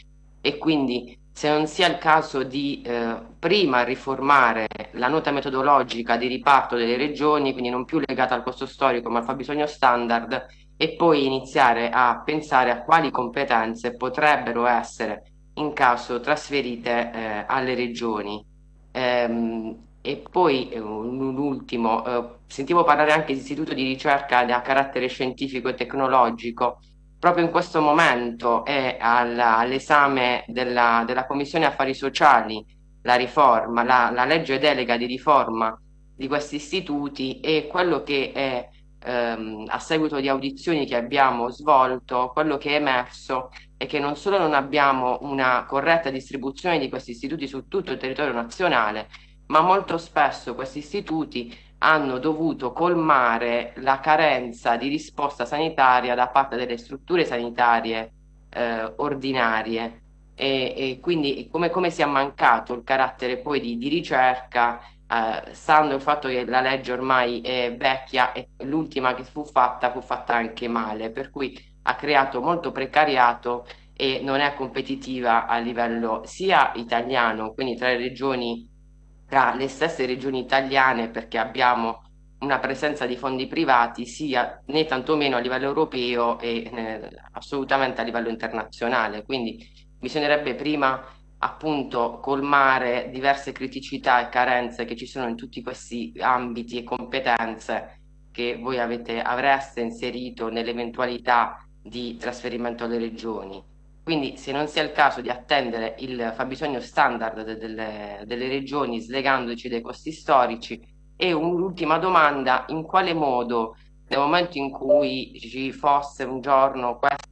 e quindi se non sia il caso di eh, prima riformare la nota metodologica di riparto delle regioni, quindi non più legata al costo storico ma al fabbisogno standard, e poi iniziare a pensare a quali competenze potrebbero essere in caso trasferite eh, alle regioni. Ehm, e poi eh, un ultimo, eh, sentivo parlare anche di istituto di ricerca a carattere scientifico e tecnologico proprio in questo momento è all'esame della, della, Commissione Affari Sociali la riforma, la, la, legge delega di riforma di questi istituti e quello che è ehm, a seguito di audizioni che abbiamo svolto, quello che è emerso è che non solo non abbiamo una corretta distribuzione di questi istituti su tutto il territorio nazionale, ma molto spesso questi istituti hanno dovuto colmare la carenza di risposta sanitaria da parte delle strutture sanitarie eh, ordinarie e, e quindi come, come, si è mancato il carattere poi di, di ricerca, eh, stando il fatto che la legge ormai è vecchia e l'ultima che fu fatta fu fatta anche male, per cui ha creato molto precariato e non è competitiva a livello sia italiano, quindi tra le regioni tra le stesse regioni italiane perché abbiamo una presenza di fondi privati sia né tantomeno a livello europeo e né, eh, assolutamente a livello internazionale. Quindi bisognerebbe prima appunto colmare diverse criticità e carenze che ci sono in tutti questi ambiti e competenze che voi avete, avreste inserito nell'eventualità di trasferimento alle regioni. Quindi se non sia il caso di attendere il fabbisogno standard delle, delle regioni slegandoci dai costi storici. E un'ultima domanda, in quale modo nel momento in cui ci fosse un giorno questo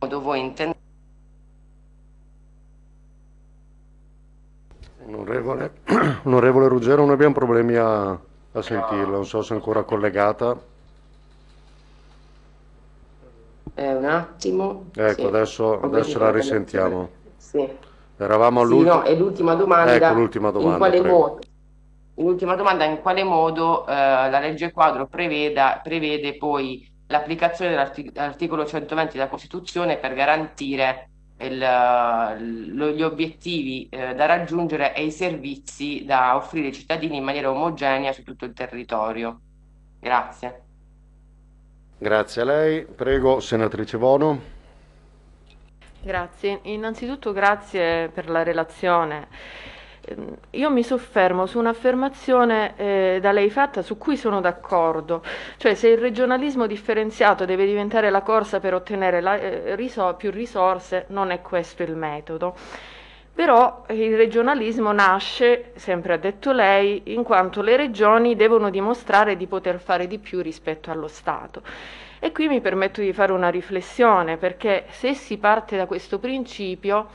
modo voi intendete onorevole, onorevole Ruggero non abbiamo problemi a, a sentirla non so se è ancora collegata eh, un attimo. Ecco, sì. adesso, adesso la risentiamo. Sì. Eravamo all'ultima. Sì, no, l'ultima domanda. Ecco l'ultima domanda. In modo, l'ultima domanda in quale modo eh, la legge quadro preveda, prevede poi l'applicazione dell'articolo 120 della Costituzione per garantire il, lo, gli obiettivi eh, da raggiungere e i servizi da offrire ai cittadini in maniera omogenea su tutto il territorio. Grazie. Grazie a lei. Prego, senatrice Bono. Grazie. Innanzitutto grazie per la relazione. Ehm, io mi soffermo su un'affermazione eh, da lei fatta su cui sono d'accordo, cioè se il regionalismo differenziato deve diventare la corsa per ottenere la, eh, riso più risorse, non è questo il metodo. Però il regionalismo nasce, sempre ha detto lei, in quanto le regioni devono dimostrare di poter fare di più rispetto allo Stato. E qui mi permetto di fare una riflessione, perché se si parte da questo principio,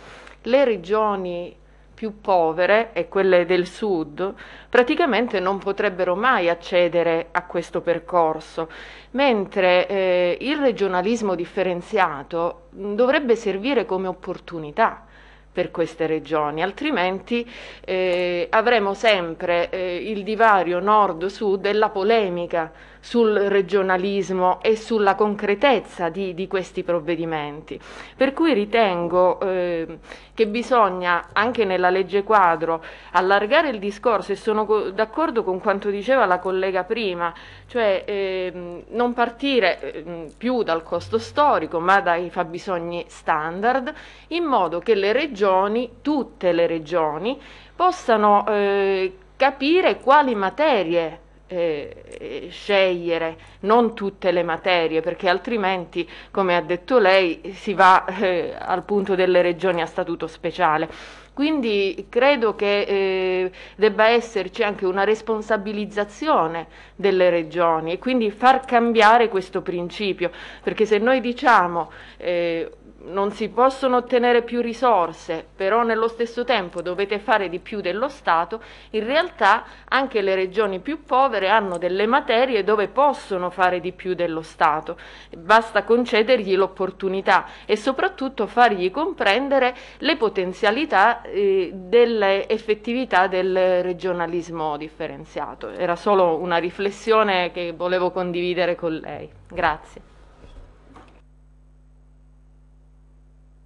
le regioni più povere e quelle del sud praticamente non potrebbero mai accedere a questo percorso, mentre eh, il regionalismo differenziato dovrebbe servire come opportunità per queste regioni, altrimenti eh, avremo sempre eh, il divario nord-sud e la polemica sul regionalismo e sulla concretezza di, di questi provvedimenti. Per cui ritengo eh, che bisogna anche nella legge quadro allargare il discorso e sono d'accordo con quanto diceva la collega prima, cioè eh, non partire eh, più dal costo storico ma dai fabbisogni standard in modo che le regioni, tutte le regioni, possano ehm, capire quali materie eh, eh, scegliere non tutte le materie, perché altrimenti, come ha detto lei, si va eh, al punto delle regioni a statuto speciale. Quindi credo che eh, debba esserci anche una responsabilizzazione delle regioni e quindi far cambiare questo principio, perché se noi diciamo eh, non si possono ottenere più risorse, però nello stesso tempo dovete fare di più dello Stato, in realtà anche le regioni più povere hanno delle materie dove possono fare di più dello Stato, basta concedergli l'opportunità e soprattutto fargli comprendere le potenzialità eh, dell'effettività del regionalismo differenziato. Era solo una riflessione che volevo condividere con lei. Grazie.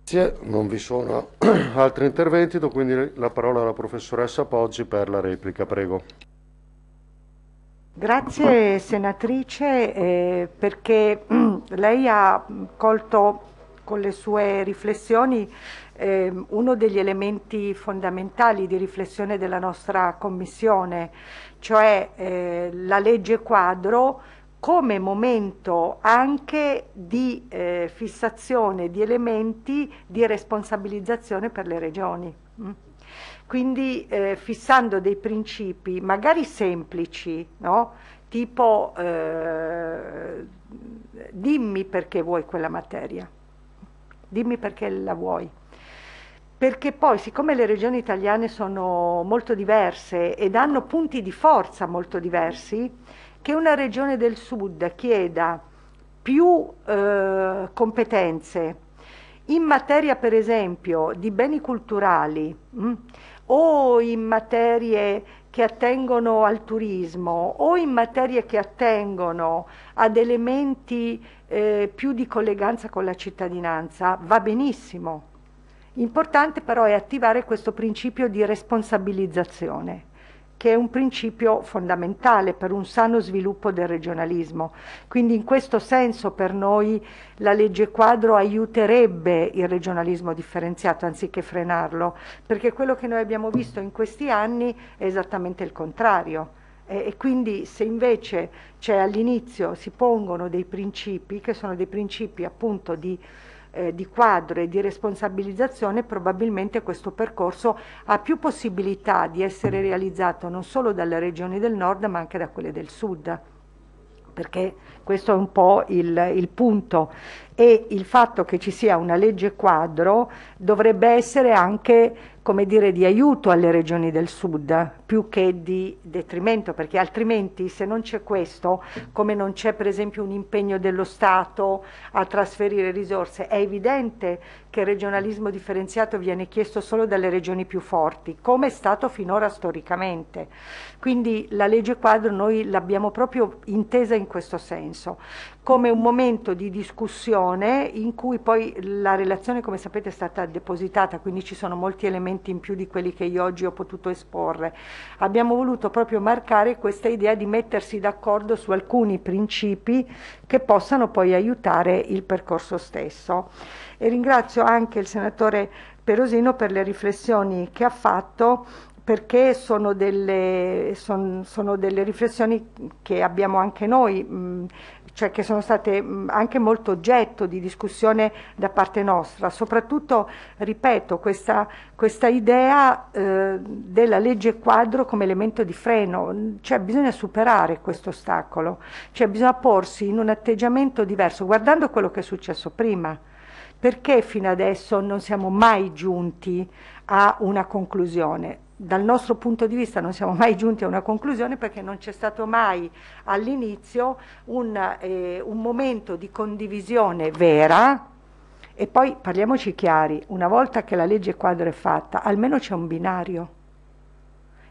Grazie, Non vi sono altri interventi, do quindi la parola alla professoressa Poggi per la replica, prego. Grazie senatrice eh, perché lei ha colto con le sue riflessioni eh, uno degli elementi fondamentali di riflessione della nostra commissione, cioè eh, la legge quadro come momento anche di eh, fissazione di elementi di responsabilizzazione per le regioni. Mm. Quindi eh, fissando dei principi magari semplici, no? tipo eh, dimmi perché vuoi quella materia, dimmi perché la vuoi perché poi siccome le regioni italiane sono molto diverse ed hanno punti di forza molto diversi, che una regione del sud chieda più eh, competenze in materia per esempio di beni culturali mh, mm, o in materie che attengono al turismo o in materie che attengono ad elementi eh, più di colleganza con la cittadinanza va benissimo. Importante però è attivare questo principio di responsabilizzazione che è un principio fondamentale per un sano sviluppo del regionalismo. Quindi in questo senso per noi la legge quadro aiuterebbe il regionalismo differenziato anziché frenarlo, perché quello che noi abbiamo visto in questi anni è esattamente il contrario. E, quindi se invece cioè all'inizio si pongono dei principi, che sono dei principi appunto di eh, di quadro e di responsabilizzazione, probabilmente questo percorso ha più possibilità di essere realizzato non solo dalle regioni del nord ma anche da quelle del sud perché questo è un po' il, il, punto e il fatto che ci sia una legge quadro dovrebbe essere anche come dire, di aiuto alle regioni del sud più che di detrimento, perché altrimenti se non c'è questo, come non c'è per esempio un impegno dello Stato a trasferire risorse, è evidente che il regionalismo differenziato viene chiesto solo dalle regioni più forti, come è stato finora storicamente. Quindi la legge quadro noi l'abbiamo proprio intesa in questo senso, come un momento di discussione in cui poi la relazione, come sapete, è stata depositata, quindi ci sono molti elementi in più di quelli che io oggi ho potuto esporre. Abbiamo voluto proprio marcare questa idea di mettersi d'accordo su alcuni principi che possano poi aiutare il percorso stesso. E ringrazio anche il senatore Perosino per le riflessioni che ha fatto perché sono delle, son, sono delle riflessioni che abbiamo anche noi, mh, cioè che sono state mh, anche molto oggetto di discussione da parte nostra, soprattutto, ripeto, questa, questa idea eh, della legge quadro come elemento di freno, cioè bisogna superare questo ostacolo, cioè bisogna porsi in un atteggiamento diverso, guardando quello che è successo prima perché fino adesso non siamo mai giunti a una conclusione? Dal nostro punto di vista non siamo mai giunti a una conclusione perché non c'è stato mai all'inizio un, eh, un momento di condivisione vera, e poi parliamoci chiari, una volta che la legge quadro è fatta, almeno c'è un binario.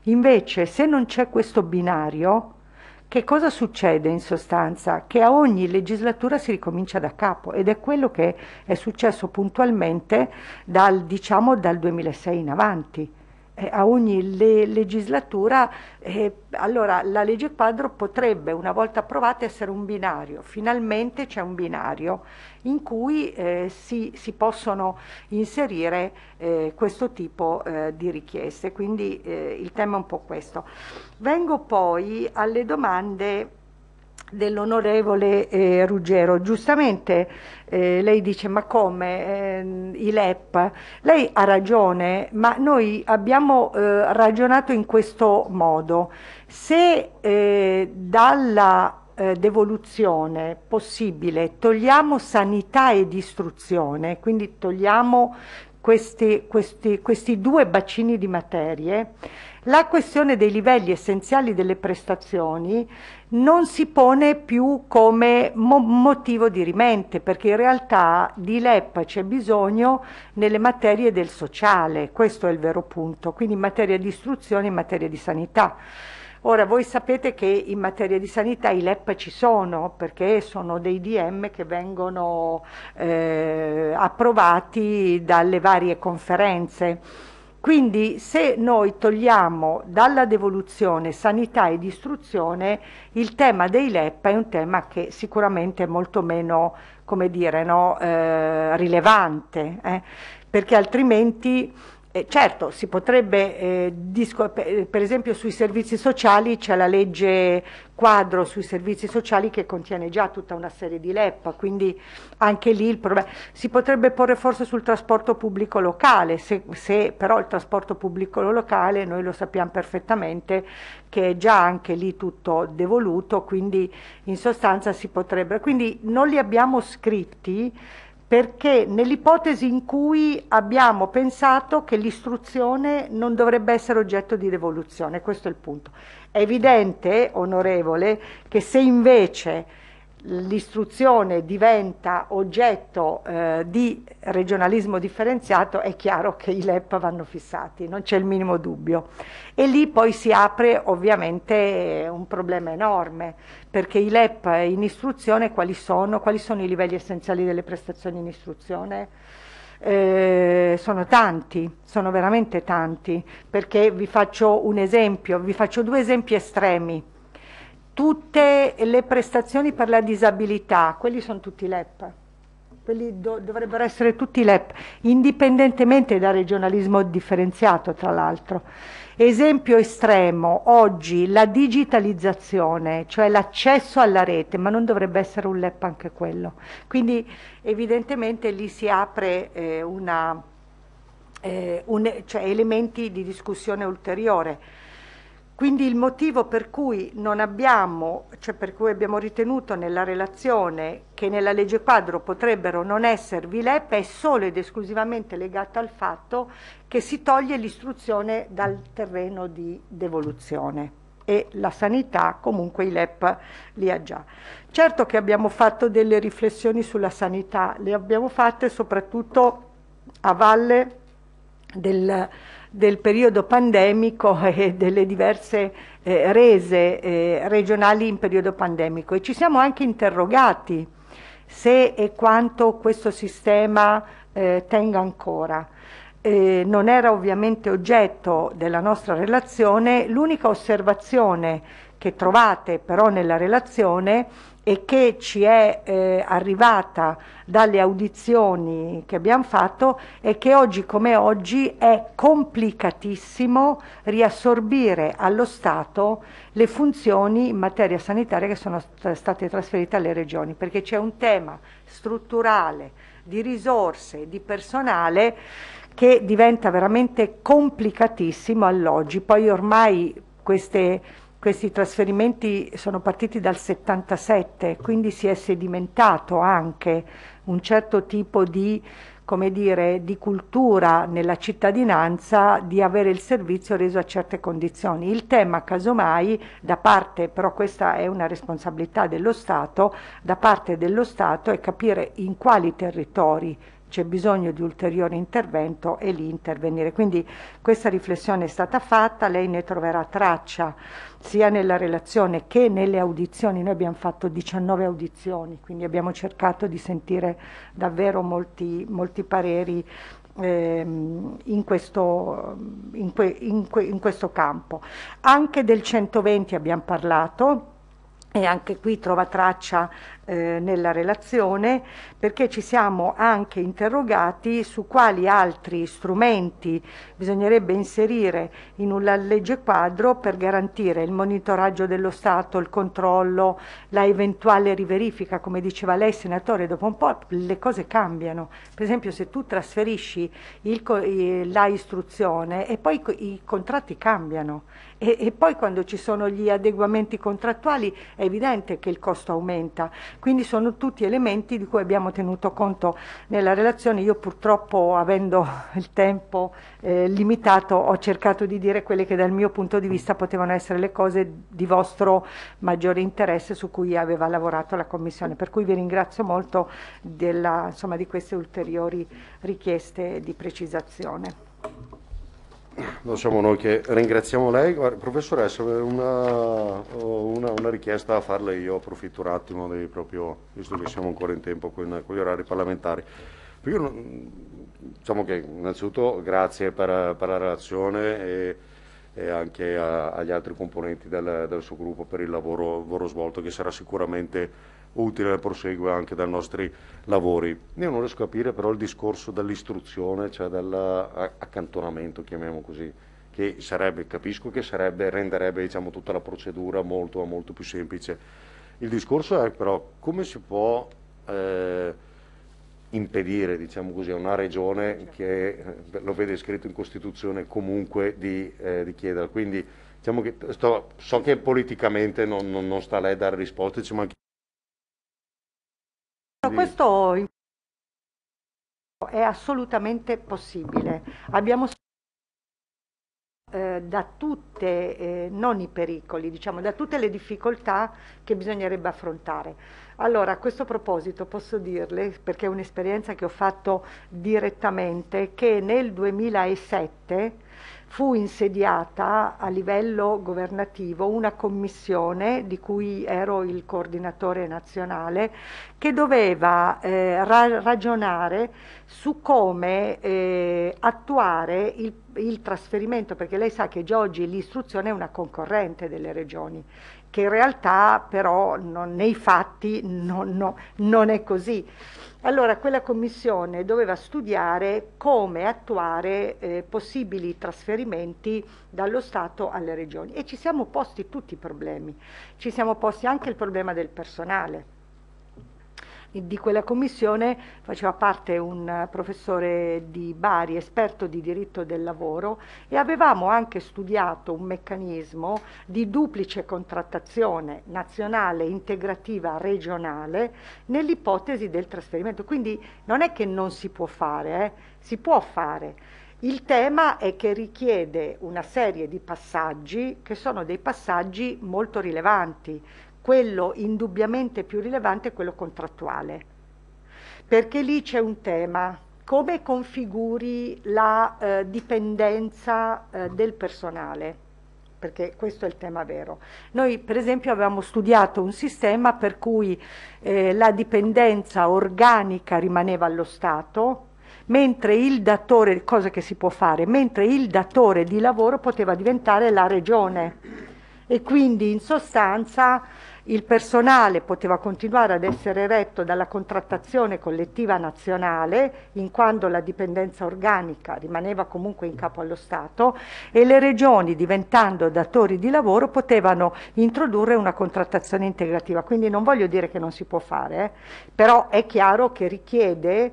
Invece, se non c'è questo binario, che cosa succede in sostanza? Che a ogni legislatura si ricomincia da capo ed è quello che è successo puntualmente dal, diciamo, dal 2006 in avanti eh, a ogni le legislatura, eh, allora la legge quadro potrebbe, una volta approvata, essere un binario. Finalmente c'è un binario in cui eh, si, si, possono inserire eh, questo tipo eh, di richieste. Quindi eh, il tema è un po' questo. Vengo poi alle domande dell'onorevole eh, Ruggero. Giustamente eh, lei dice ma come eh, i LEP? Lei ha ragione, ma noi abbiamo eh, ragionato in questo modo. Se eh, dalla eh, devoluzione possibile togliamo sanità ed istruzione, quindi togliamo questi, questi, questi due bacini di materie, la questione dei livelli essenziali delle prestazioni non si pone più come mo motivo di rimente, perché in realtà di LEP c'è bisogno nelle materie del sociale, questo è il vero punto, quindi in materia di istruzione in materia di sanità. Ora, voi sapete che in materia di sanità i LEP ci sono, perché sono dei DM che vengono eh, approvati dalle varie conferenze quindi se noi togliamo dalla devoluzione sanità ed istruzione, il tema dei LEP è un tema che sicuramente è molto meno, come dire, no, eh, rilevante, eh? perché altrimenti eh, certo, si potrebbe, eh, discorre, per esempio sui servizi sociali c'è la legge quadro sui servizi sociali che contiene già tutta una serie di LEP, quindi anche lì il problema. Si potrebbe porre forse sul trasporto pubblico locale, se, se però il trasporto pubblico locale noi lo sappiamo perfettamente che è già anche lì tutto devoluto, quindi in sostanza si potrebbe. Quindi non li abbiamo scritti perché nell'ipotesi in cui abbiamo pensato che l'istruzione non dovrebbe essere oggetto di rivoluzione, questo è il punto. È evidente, onorevole, che se invece l'istruzione diventa oggetto eh, di regionalismo differenziato, è chiaro che i LEP vanno fissati, non c'è il minimo dubbio. E lì poi si apre ovviamente un problema enorme, perché i LEP in istruzione quali sono? Quali sono i livelli essenziali delle prestazioni in istruzione? Eh, sono tanti, sono veramente tanti, perché vi faccio un esempio, vi faccio due esempi estremi tutte le prestazioni per la disabilità, quelli sono tutti LEP, quelli do dovrebbero essere tutti LEP, indipendentemente dal regionalismo differenziato tra l'altro. Esempio estremo, oggi la digitalizzazione, cioè l'accesso alla rete, ma non dovrebbe essere un LEP anche quello. Quindi evidentemente lì si apre eh, una, eh, un, cioè, elementi di discussione ulteriore. Quindi il motivo per cui, non abbiamo, cioè per cui abbiamo ritenuto nella relazione che nella legge quadro potrebbero non esservi l'EP è solo ed esclusivamente legato al fatto che si toglie l'istruzione dal terreno di devoluzione e la sanità comunque i LEP li ha già. Certo che abbiamo fatto delle riflessioni sulla sanità, le abbiamo fatte soprattutto a valle del del periodo pandemico e delle diverse eh, rese eh, regionali in periodo pandemico e ci siamo anche interrogati se e quanto questo sistema eh, tenga ancora. Eh, non era ovviamente oggetto della nostra relazione, l'unica osservazione che trovate però nella relazione e che ci è eh, arrivata dalle audizioni che abbiamo fatto è che oggi come oggi è complicatissimo riassorbire allo Stato le funzioni in materia sanitaria che sono state trasferite alle regioni, perché c'è un tema strutturale di risorse, di personale che diventa veramente complicatissimo all'oggi. Poi ormai queste questi trasferimenti sono partiti dal 77, quindi si è sedimentato anche un certo tipo di come dire, di cultura nella cittadinanza di avere il servizio reso a certe condizioni. Il tema, casomai, da parte, però questa è una responsabilità dello Stato, da parte dello Stato è capire in quali territori c'è bisogno di ulteriore intervento e lì intervenire. Quindi questa riflessione è stata fatta, lei ne troverà traccia sia nella relazione che nelle audizioni. Noi abbiamo fatto 19 audizioni, quindi abbiamo cercato di sentire davvero molti, molti pareri ehm, in questo, in, que, in, que, in questo, campo. Anche del 120 abbiamo parlato e anche qui trova traccia eh, nella relazione perché ci siamo anche interrogati su quali altri strumenti bisognerebbe inserire in una legge quadro per garantire il monitoraggio dello Stato, il controllo, la eventuale riverifica, come diceva lei senatore, dopo un po' le cose cambiano. Per esempio se tu trasferisci il, la istruzione e poi i contratti cambiano e, e poi quando ci sono gli adeguamenti contrattuali è evidente che il costo aumenta. Quindi sono tutti elementi di cui abbiamo tenuto conto nella relazione. Io purtroppo, avendo il tempo eh, limitato, ho cercato di dire quelle che dal mio punto di vista potevano essere le cose di vostro maggiore interesse su cui aveva lavorato la Commissione. Per cui vi ringrazio molto della, insomma, di queste ulteriori richieste di precisazione. Lo siamo noi che ringraziamo lei. Professoressa, una, una, una richiesta da farle io, approfitto un attimo, di, proprio, visto che siamo ancora in tempo con, con gli orari parlamentari. Io, diciamo che innanzitutto grazie per, per la relazione e, e anche a, agli altri componenti del, del, suo gruppo per il lavoro, lavoro svolto che sarà sicuramente utile nel proseguo anche dai nostri lavori. Io non riesco a capire però il discorso dell'istruzione, cioè dell'accantonamento, chiamiamo così, che sarebbe, capisco che sarebbe, renderebbe diciamo, tutta la procedura molto, molto, più semplice. Il discorso è però come si può eh, impedire diciamo così, a una regione che eh, lo vede scritto in Costituzione comunque di, eh, di chiedere. Quindi diciamo che sto, so che politicamente non, non, non sta lei a dare risposte, ci manca questo è assolutamente possibile. Abbiamo eh, da tutte, eh, non i pericoli, diciamo, da tutte le difficoltà che bisognerebbe affrontare. Allora, a questo proposito posso dirle, perché è un'esperienza che ho fatto direttamente, che nel 2007 fu insediata a livello governativo una commissione di cui ero il coordinatore nazionale che doveva eh, ra- ragionare su come eh, attuare il, il trasferimento, perché lei sa che oggi l'istruzione è una concorrente delle regioni che in realtà però non, nei fatti non, no, non è così. Allora quella commissione doveva studiare come attuare eh, possibili trasferimenti dallo Stato alle regioni e ci siamo posti tutti i problemi, ci siamo posti anche il problema del personale di quella commissione faceva parte un professore di Bari, esperto di diritto del lavoro, e avevamo anche studiato un meccanismo di duplice contrattazione nazionale, integrativa, regionale, nell'ipotesi del trasferimento. Quindi non è che non si può fare, eh? si può fare. Il tema è che richiede una serie di passaggi che sono dei passaggi molto rilevanti, quello indubbiamente più rilevante è quello contrattuale, perché lì c'è un tema, come configuri la eh, dipendenza eh, del personale, perché questo è il tema vero. Noi per esempio avevamo studiato un sistema per cui eh, la dipendenza organica rimaneva allo Stato, mentre il datore, cosa che si può fare, mentre il datore di lavoro poteva diventare la regione e quindi in sostanza il personale poteva continuare ad essere retto dalla contrattazione collettiva nazionale, in quanto la dipendenza organica rimaneva comunque in capo allo Stato, e le regioni, diventando datori di lavoro, potevano introdurre una contrattazione integrativa. Quindi non voglio dire che non si può fare, eh? però è chiaro che richiede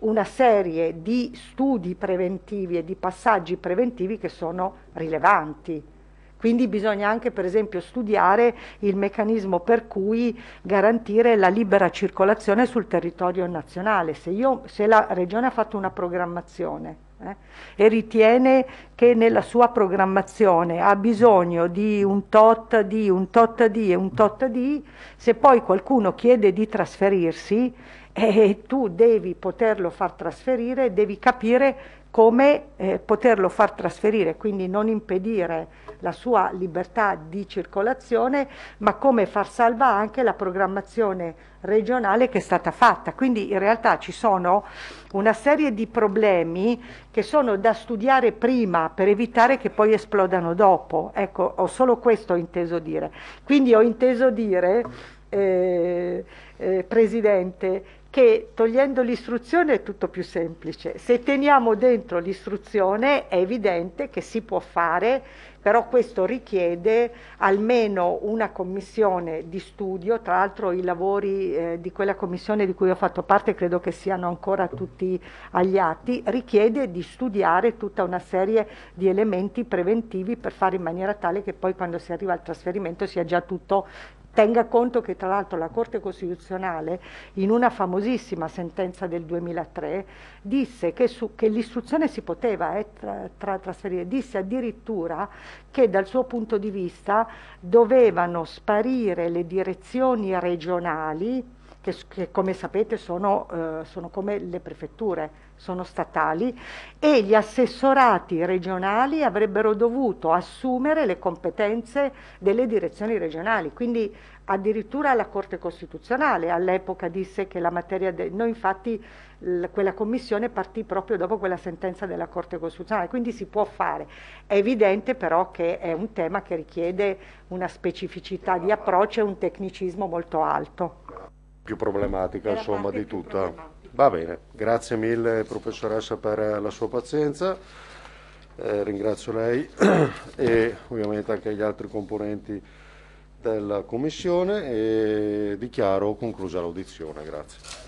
una serie di studi preventivi e di passaggi preventivi che sono rilevanti. Quindi bisogna anche per esempio studiare il meccanismo per cui garantire la libera circolazione sul territorio nazionale. Se, io, se la Regione ha fatto una programmazione eh, e ritiene che nella sua programmazione ha bisogno di un tot di, un tot di e un tot di, se poi qualcuno chiede di trasferirsi, e eh, tu devi poterlo far trasferire, devi capire come eh, poterlo far trasferire, quindi non impedire la sua libertà di circolazione, ma come far salva anche la programmazione regionale che è stata fatta. Quindi in realtà ci sono una serie di problemi che sono da studiare prima per evitare che poi esplodano dopo. Ecco, ho solo questo inteso dire. Quindi ho inteso dire, eh, eh, Presidente, che togliendo l'istruzione è tutto più semplice. Se teniamo dentro l'istruzione è evidente che si può fare, però questo richiede almeno una commissione di studio, tra l'altro i lavori eh, di quella commissione di cui ho fatto parte credo che siano ancora tutti agli atti, richiede di studiare tutta una serie di elementi preventivi per fare in maniera tale che poi quando si arriva al trasferimento sia già tutto Tenga conto che tra l'altro la Corte Costituzionale in una famosissima sentenza del 2003 disse che, che l'istruzione si poteva eh, tra, tra, trasferire, disse addirittura che dal suo punto di vista dovevano sparire le direzioni regionali che, che come sapete sono, eh, sono come le prefetture sono statali e gli assessorati regionali avrebbero dovuto assumere le competenze delle direzioni regionali, quindi addirittura la Corte Costituzionale all'epoca disse che la materia de... noi infatti quella commissione partì proprio dopo quella sentenza della Corte Costituzionale, quindi si può fare. È evidente però che è un tema che richiede una specificità di approccio e un tecnicismo molto alto. Più problematica insomma di tutta. Va bene, grazie mille professoressa per la sua pazienza, eh, ringrazio lei e ovviamente anche gli altri componenti della Commissione e dichiaro conclusa l'audizione. Grazie.